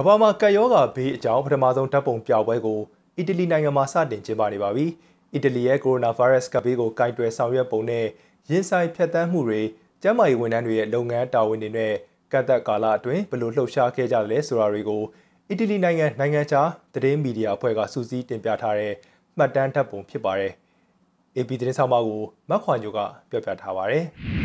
ကမ္ဘာမှာကပ်ရောဂါဘေးအကြောင်းပထမဆုံးဓာတ်ပုံပြပွဲကိုအီတလီနိုင်ငံမှာစတင်ကျင်းပနေပါပြီ။အီတလီရဲ့ကိုရိုနာဗိုင်းရပ်စ်ကပ်ဘေးကိုကင်တွယ်ဆောင်ရွက်ပုံနဲ့ရင်ဆိုင်ဖြတ်သန်းမှုတွေကျန်းမာရေးဝန်ထမ်းတွေရဲ့လုပ်ငန်းတာဝန်တွေနဲ့ကတ်သက်ကာလအတွင်းဘယ်လိုလှုပ်ရှားခဲ့ကြသလဲဆိုတာတွေကိုအီတလီနိုင်ငံနိုင်ငံခြားသတင်းမီဒီယာအဖွဲ့ကစူးစီးတင်ပြထားတဲ့မှတ်တမ်းဓာတ်ပုံဖြစ်ပါတယ်။ AP သတင်းဆောင်မကိုမက်ခွန်ညိုကပြောပြထားပါတယ်။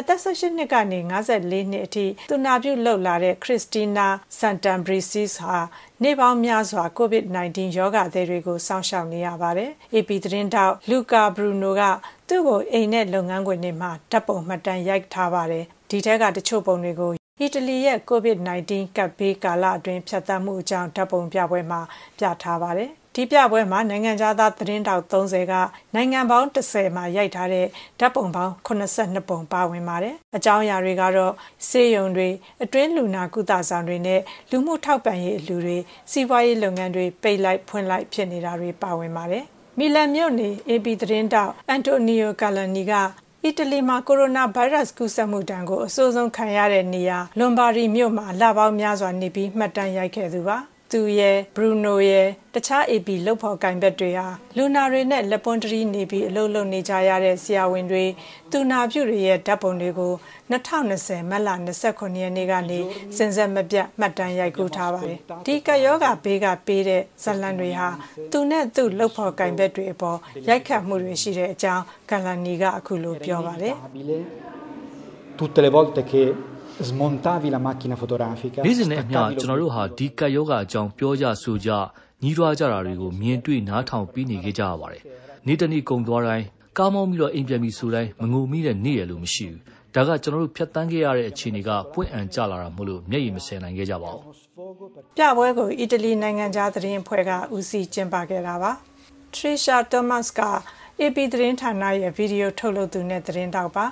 အသက်18နှစ်ကနေ54နှစ်အထိသူနာပြုလုပ်လာတဲ့ခရစ္စတီနာစန်တန်ဘရီစီစ်ဟာနေပေါင်းများစွာ COVID-19 ရောဂါသည်တွေကိုစောင့်ရှောက်နေရပါတယ်။ AP သတင်းထောက်လူကာဘရူနိုကသူ့ကိုအိမ်နဲ့လုပ်ငန်းခွင်တွေမှာတပ်ပုံမှတ်တမ်းရိုက်ထားပါတယ်။ဒီထက်ကတချို့ပုံတွေကိုအီတလီရဲ့ COVID-19 ကပ်ဘေးကာလအတွင်းဖြတ်သန်းမှုအကြောင်းဓာတ်ပုံပြပွဲမှာပြထားပါတယ်။ဒီပြပွဲမှာနိုင်ငံသားသတင်းတောက်30ကနိုင်ငံပေါင်း10မှာရိုက်ထားတဲ့ဓာတ်ပုံပေါင်း82ပုံပါဝင်ပါတယ်။အကြောင်းအရာတွေကတော့စေယုံတွေအတွင်းလူနာကုသဆောင်တွေနဲ့လူမှုထောက်ပံ့ရေးအလှူတွေစီးပွားရေးလုပ်ငန်းတွေပိတ်လိုက်ဖွင့်လိုက်ဖြစ်နေတာတွေပါဝင်ပါတယ်။မီလန်မြို့နေ AP သတင်းတောက်အန်တိုနီယိုကာလန်နီကအီတလီမှာကိုရိုနာဗိုင်းရပ်စ်ကူးစက်မှုဒဏ်ကိုအဆိုးဆုံးခံရတဲ့နေရာလွန်ဘာရီမြို့မှာလပေါင်းများစွာနေပြီးမှတ်တမ်းရိုက်ခဲ့သူပါ။သူရဲ့ Bruno ရဲ့တခြား AP လုပ်ဖို့ကင်ဘက်တွေဟာလူနာတွေနဲ့လက်ပွန်တရီနေပြီးအလုပ်လုပ်နေကြရတဲ့ဆရာဝန်တွေသူနာပြုတွေရဲ့ဓာတ်ပုံတွေကို2020မတ်လ29ရက်နေ့ကနေစင်ဆက်မပြတ်မှတ်တမ်းရိုက်ကူးထားပါတယ်။ဒီကယောဂဘေးကပေးတဲ့ဇလန်တွေဟာသူနဲ့သူလုပ်ဖို့ကင်ဘက်တွေအပေါ်ရိုက်ခတ်မှုတွေရှိတဲ့အကြောင်းဂလန်နီကအခုလိုပြောပါတယ်။ Tutte le volte che smontavi la macchina fotografica နေ့စဉ်နဲ့အမျှကျွန်တော်တို့ဟာဒီကတ်ယောဂအကြောင်းပြောကြဆိုကြညီးတွားကြတာတွေကိုမြင်တွေ့နားထောင်ပြီးနေခဲ့ကြရပါတယ်နေ့တစ်နေ့ကုန်သွားတိုင်းကားမောင်းပြီးတော့အိမ်ပြန်ပြီးဆိုတိုင်းမငိုမိတဲ့နေ့ရလို့မရှိဘူးဒါကကျွန်တော်တို့ဖြတ်တန်းခဲ့ရတဲ့အခြေအနေကပွင့်အံကျလာတာမို့လို့မျက်ရည်မစင်နိုင်ခဲ့ကြပါဘူးပြပွဲကိုအီတလီနိုင်ငံသားသတင်းဖွဲ့ကဦးစီးကျင်းပခဲ့တာပါ Trisha Thomas က AP သတင်းဌာနရဲ့ဗီဒီယိုထုတ်လုပ်သူနဲ့သတင်းတောက်ပါ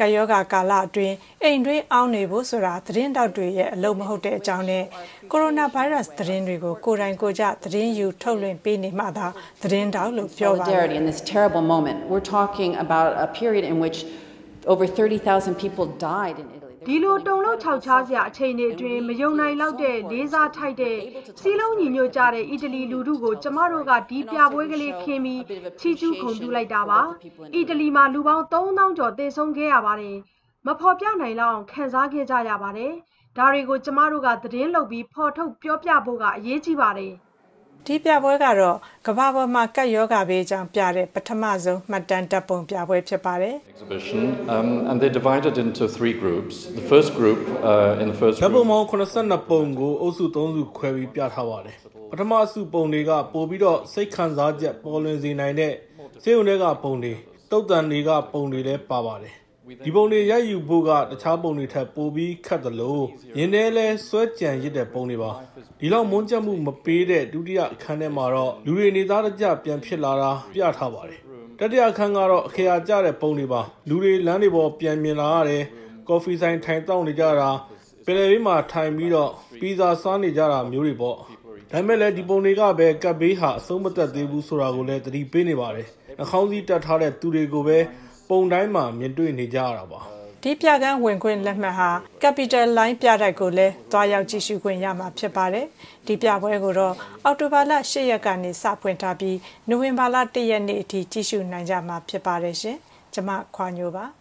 ကပ်ရောဂါကာလအတွင်းအိမ်တွင်းအောင်းနေဖို့ဆိုတာသတင်းတောက်တွေရဲ့အလုံးမဟုတ်တဲ့အကြောင်းနဲ့ကိုရိုနာဗိုင်းရပ်စ်သတင်းတွေကိုကိုယ်တိုင်ကိုယ်ကျသတင်းယူထုတ်လွှင့်ပေးနေမှသာသတင်းတောက်လို့ပြောပါတယ် in this terrible moment we're talking about a period in which over 30,000 people died in Italy ဒီလိုတုံလုံးခြောက်ခြားစရာအချိန်တွေအတွင်းမယုံနိုင်လောက်တဲ့လေးစားထိုက်တဲ့စီလုံးညီညွတ်ကြတဲ့အီတလီလူထုကို ကျမတို့ကဒီပြပွဲကလေးခင်းပြီးချီးကျူးဂုဏ်ပြုလိုက်တာပါအီတလီမှာလူပေါင်း3000ကျော်သေဆုံးခဲ့ရပါတယ်မဖော်ပြနိုင်လောက်ခံစားခဲ့ကြရပါတယ်ဒါတွေကိုကျမတို့ကသတင်းလုပ်ပြီးဖော်ထုတ်ပြောပြဖို့ကအရေးကြီးပါတယ်ဒီပြပွဲကတော့ကမ္ဘာပေါ်မှာကပ်ယောဂဘေးကြောင့်ပြတဲ့ပထမဆုံးမှတ်တမ်းဓာတ်ပုံပြပွဲဖြစ်ပါတယ်။ Exhibition um and they divided into 3 groups. The first group uh in the first ဓာတ်ပုံပေါင်း82ပုံကိုအုပ်စု3စုခွဲပြီးပြထားပါတယ်။ပထမအစုပုံတွေကပို့ပြီးတော့စိတ်ခံစားချက်ပေါ်လွင်စေနိုင်တဲ့စေုံတွေကပုံတွေတုတ်တန်တွေက ပုံတွေလည်းပါပါတယ်။ဒီပုံတွေရိုက်ယူဖို့ကတခြားပုံတွေထက်ပိုပြီးခက်သလိုရင်းထဲလဲဆွဲကြံရစ်တဲ့ပုံတွေပါဒီလောက်မွန်းကျမှုမပေးတဲ့ဒုတိယအခန်းထဲမှာတော့လူတွေနေသားတကျပြန်ဖြစ်လာတာပြထားပါတယ်တတိယအခန်းကတော့အခရာကျတဲ့ပုံတွေပါလူတွေလမ်းတွေပေါ်ပြန်မြင်လာရတယ်ကော်ဖီဆိုင်ထိုင်တောင်းနေကြတာပယ်လယ်ဘေးမှာထိုင်ပြီးတော့ပီဇာစားနေကြတာမျိုးတွေပေါ့ဒါပေမဲ့လည်းဒီပုံတွေကပဲကပ်ဘေးဟာအဆုံးမသက်သေးဘူးဆိုတာကိုလည်းသတိပေးနေပါတယ်နှာခေါင်းစည်းတပ်ထားတဲ့သူတွေကိုပဲပုံတိုင်းမှာမြင်တွေ့နေကြရတာပါဒီပြကန်းဝင်ခွင့်လက်မှတ်ဟာ Capital Line ပြတိုက်ကိုလည်းတွားရောက်ကြည့်ရှုခွင့်ရမှာဖြစ်ပါတယ်။ဒီပြပွဲကိုတော့အောက်တိုဘာလ၈ရက်ကနေစဖွင့်ထားပြီးနိုဝင်ဘာလ၁ရက်နေ့အထိကြည့်ရှုနိုင်ကြမှာဖြစ်ပါတယ်ရှင်။ကျွန်မခွာညိုပါ။